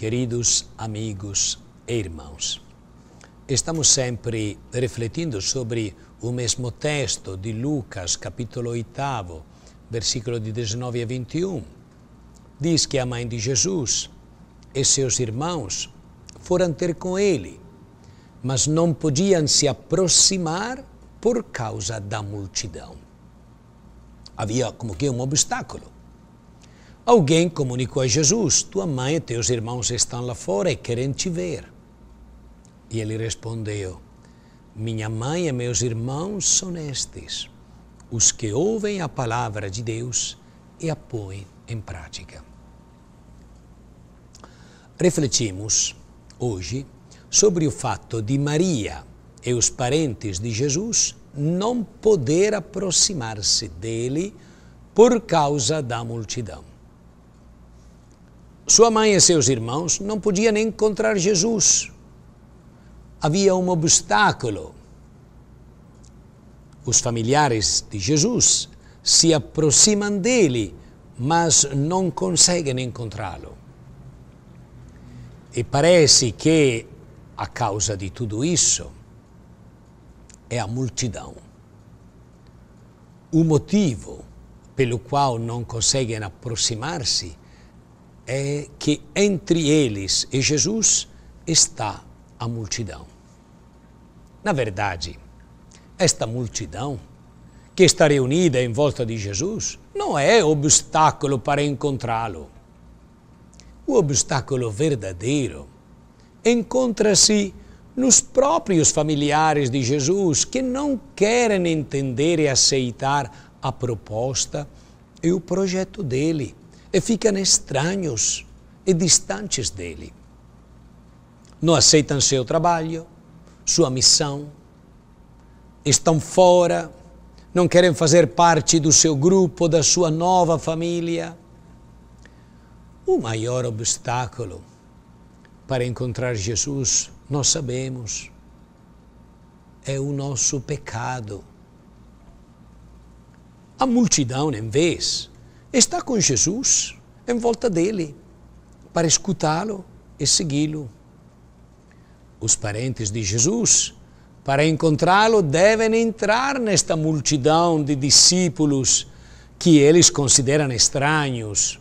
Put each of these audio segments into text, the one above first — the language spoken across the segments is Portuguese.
Queridos amigos e irmãos, estamos sempre refletindo sobre o mesmo texto de Lucas, capítulo 8, versículo de 19 a 21. Diz que a mãe de Jesus e seus irmãos foram ter com ele, mas não podiam se aproximar por causa da multidão. Havia como que um obstáculo. Alguém comunicou a Jesus: Tua mãe e teus irmãos estão lá fora e querem te ver. E ele respondeu: Minha mãe e meus irmãos são estes, os que ouvem a palavra de Deus e a põem em prática. Refletimos hoje sobre o fato de Maria e os parentes de Jesus não poder aproximar-se dele por causa da multidão. Sua mãe e seus irmãos não podiam encontrar Jesus. Havia um obstáculo. Os familiares de Jesus se aproximam dele, mas não conseguem encontrá-lo. E parece que a causa de tudo isso é a multidão. O motivo pelo qual não conseguem aproximar-se é que entre eles e Jesus está a multidão. Na verdade, esta multidão que está reunida em volta de Jesus não é obstáculo para encontrá-lo. O obstáculo verdadeiro encontra-se nos próprios familiares de Jesus que não querem entender e aceitar a proposta e o projeto dele e ficam estranhos e distantes dele. Não aceitam seu trabalho, sua missão, estão fora, não querem fazer parte do seu grupo, da sua nova família. O maior obstáculo para encontrar Jesus, nós sabemos, é o nosso pecado. A multidão, em vez está com Jesus em volta dele para escutá-lo e segui-lo. Os parentes de Jesus, para encontrá-lo, devem entrar nesta multidão de discípulos que eles consideram estranhos,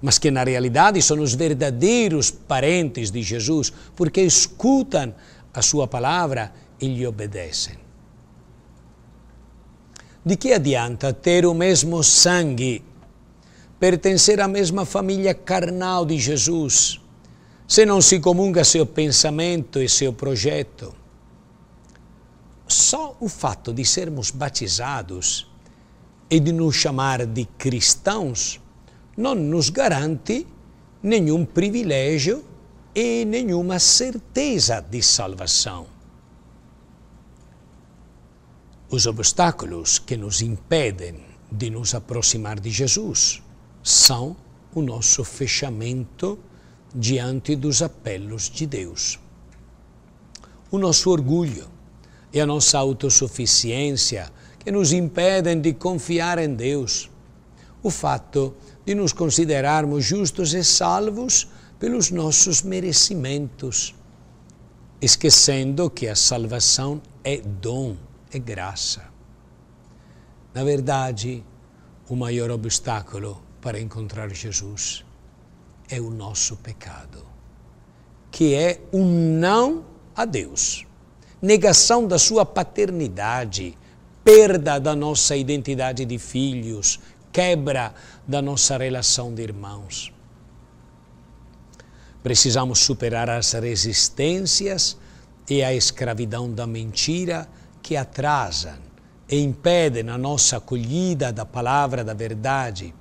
mas que na realidade são os verdadeiros parentes de Jesus, porque escutam a sua palavra e lhe obedecem. De que adianta ter o mesmo sangue pertencer à mesma família carnal de Jesus, se não se comunga seu pensamento e seu projeto. Só o fato de sermos batizados e de nos chamar de cristãos não nos garante nenhum privilégio e nenhuma certeza de salvação. Os obstáculos que nos impedem de nos aproximar de Jesus são o nosso fechamento diante dos apelos de Deus. O nosso orgulho e a nossa autossuficiência que nos impedem de confiar em Deus. O fato de nos considerarmos justos e salvos pelos nossos merecimentos, esquecendo que a salvação é dom, é graça. Na verdade, o maior obstáculo para encontrar Jesus é o nosso pecado, que é um não a Deus, negação da sua paternidade, perda da nossa identidade de filhos, quebra da nossa relação de irmãos. Precisamos superar as resistências e a escravidão da mentira que atrasam e impedem a nossa acolhida da palavra da verdade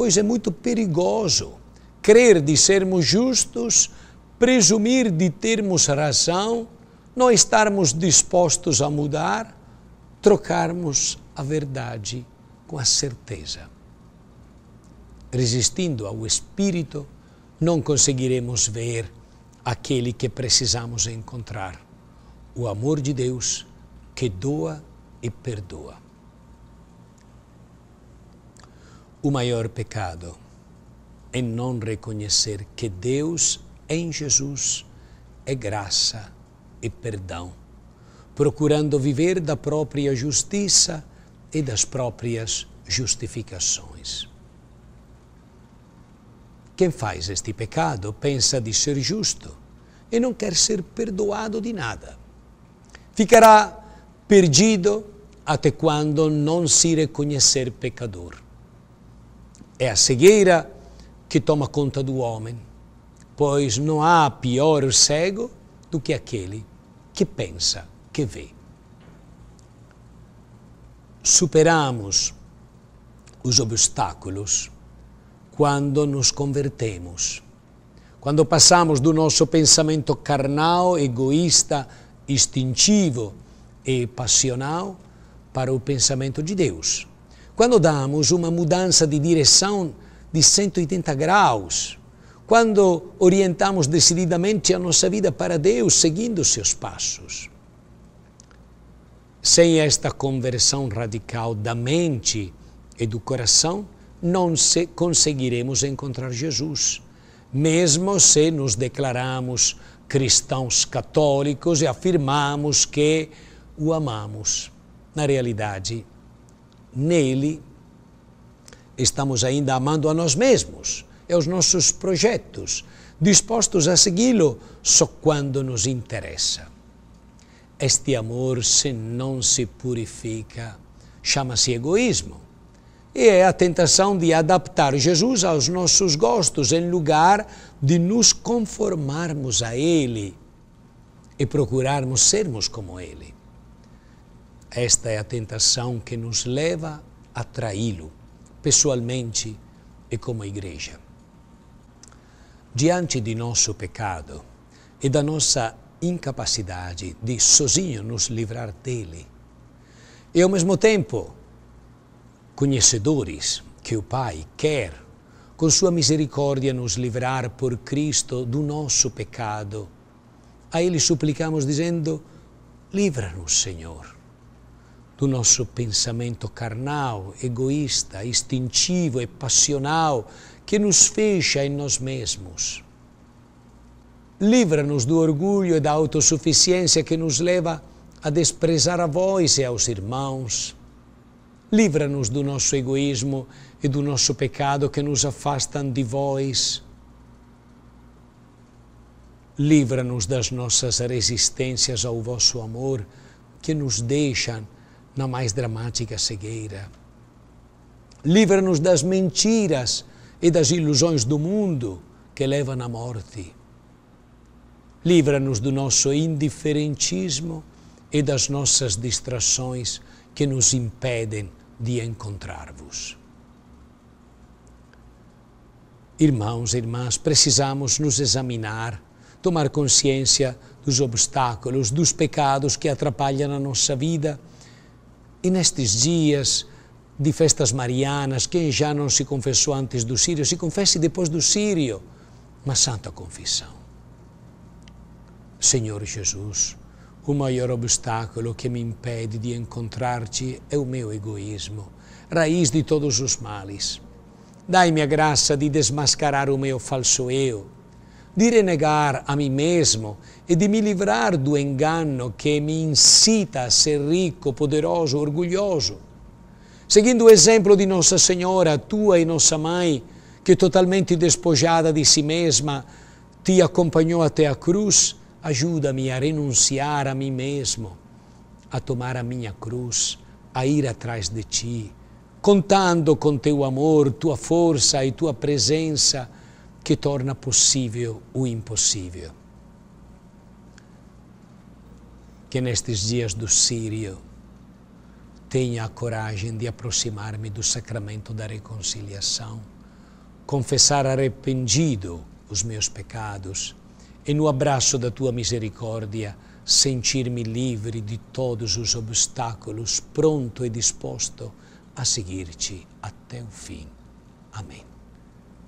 pois é muito perigoso crer de sermos justos, presumir de termos razão, não estarmos dispostos a mudar, trocarmos a verdade com a certeza. Resistindo ao Espírito, não conseguiremos ver aquele que precisamos encontrar, o amor de Deus que doa e perdoa. o maior pecado é não reconhecer que Deus em Jesus é graça e perdão, procurando viver da própria justiça e das próprias justificações. Quem faz este pecado pensa de ser justo e não quer ser perdoado de nada. Ficará perdido até quando não se reconhecer pecador. É a cegueira que toma conta do homem, pois não há pior cego do que aquele que pensa que vê. Superamos os obstáculos quando nos convertemos, quando passamos do nosso pensamento carnal, egoísta, instintivo e passional para o pensamento de Deus quando damos uma mudança de direção de 180 graus, quando orientamos decididamente a nossa vida para Deus, seguindo seus passos. Sem esta conversão radical da mente e do coração, não conseguiremos encontrar Jesus, mesmo se nos declaramos cristãos católicos e afirmamos que o amamos. Na realidade, nele, estamos ainda amando a nós mesmos e aos nossos projetos, dispostos a segui-lo só quando nos interessa. Este amor, se não se purifica, chama-se egoísmo. E é a tentação de adaptar Jesus aos nossos gostos, em lugar de nos conformarmos a Ele e procurarmos sermos como Ele. Esta é a tentação que nos leva a traí-lo, pessoalmente e como igreja. Diante de nosso pecado e da nossa incapacidade de sozinho nos livrar dele, e ao mesmo tempo, conhecedores que o Pai quer, com sua misericórdia, nos livrar por Cristo do nosso pecado, a Ele suplicamos dizendo: Livra-nos, Senhor do nosso pensamento carnal, egoísta, instintivo e passional que nos fecha em nós mesmos. Livra-nos do orgulho e da autossuficiência que nos leva a desprezar a vós e aos irmãos. Livra-nos do nosso egoísmo e do nosso pecado que nos afastam de vós. Livra-nos das nossas resistências ao vosso amor que nos deixam na mais dramática cegueira. Livra-nos das mentiras e das ilusões do mundo que levam à morte. Livra-nos do nosso indiferentismo e das nossas distrações que nos impedem de encontrar-vos. Irmãos e irmãs, precisamos nos examinar, tomar consciência dos obstáculos, dos pecados que atrapalham a nossa vida e nestes dias de festas marianas, quem já não se confessou antes do sírio, se confesse depois do sírio. Uma santa confissão. Senhor Jesus, o maior obstáculo que me impede de encontrar-te é o meu egoísmo, raiz de todos os males. Dai-me a graça de desmascarar o meu falso eu de renegar a mim mesmo e de me livrar do engano que me incita a ser rico, poderoso, orgulhoso. Seguindo o exemplo de Nossa Senhora, tua e nossa mãe, que totalmente despojada de si mesma, te acompanhou até a cruz, ajuda-me a renunciar a mim mesmo, a tomar a minha cruz, a ir atrás de ti, contando com teu amor, tua força e tua presença que torna possível o impossível. Que nestes dias do Sírio tenha a coragem de aproximar-me do sacramento da reconciliação, confessar arrependido os meus pecados e, no abraço da tua misericórdia, sentir-me livre de todos os obstáculos, pronto e disposto a seguir-te até o fim. Amém.